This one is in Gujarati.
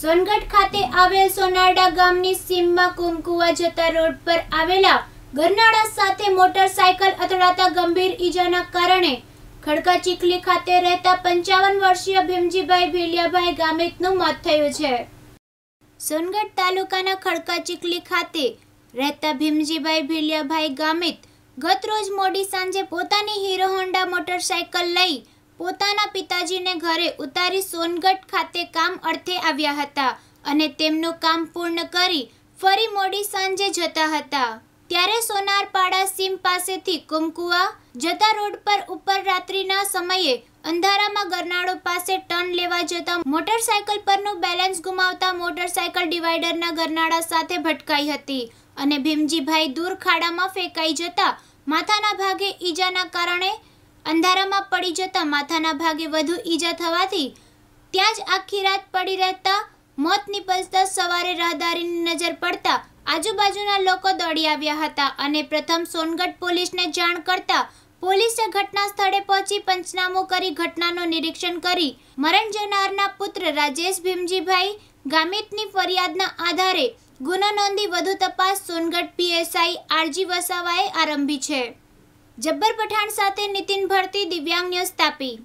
સોનગઢ ખાતે આવેલ સોનારડા ગામની સીમમાં કુમકુવા જતા રોડ પર આવેલા ગરનાળા સાથે મોટરસાયકલ અથડાતા ગંભીર ઈજાના કારણે ખડકા ચીખલી ખાતે રહેતા પંચાવન વર્ષીય ભીમજીભાઈ ભીલિયાભાઈ ગામિતનું મોત થયું છે સોનગઢ તાલુકાના ખડકા ચીખલી ખાતે રહેતા ભીમજીભાઈ ભીલિયાભાઈ ગામિત ગત રોજ મોડી સાંજે પોતાની હીરો હોન્ડા મોટરસાયકલ લઈ પોતાના પિતાજીને ઘરે ઉતારી સોનગઢ ખાતે કામ અર્થે આવ્યા હતા અને તેમનું કામ પૂર્ણ કરી ફરી મોડી સાંજે જતા હતા ત્યારે સોનારપાડા સીમ પાસેથી કુમકુવા જતા રોડ પર ઉપર રાત્રિના સમયે અંધારામાં ગરનાળો પાસે ટર્ન લેવા જતા મોટરસાયકલ પરનું બેલેન્સ ગુમાવતા મોટરસાયકલ ડિવાઈડરના ગરનાળા સાથે ભટકાઈ હતી અને ભીમજીભાઈ દૂર ખાડામાં ફેંકાઈ જતા માથાના ભાગે ઈજાના કારણે અંધારામાં પડી જતા માથાના ભાગે વધુ ઈજા થવાથી ત્યાં જ આખી રાત પડી રહેતા મોત નિપજતા સવારે રાહદારીની નજર પડતા આજુબાજુના લોકો દોડી આવ્યા હતા અને પ્રથમ સોનગઢ પોલીસને જાણ કરતા પોલીસે ઘટના સ્થળે પહોંચી પંચનામું કરી ઘટનાનું નિરીક્ષણ કરી મરણ જનારના પુત્ર રાજેશ ભીમજીભાઈ ગામિતની ફરિયાદના આધારે ગુનો નોંધી વધુ તપાસ સોનગઢ પીએસઆઈ આરજી વસાવાએ આરંભી છે જબ્બર પઠાણ સાથે નીતિન ભરતી દિવ્યાંગ ન્યૂઝ તાપી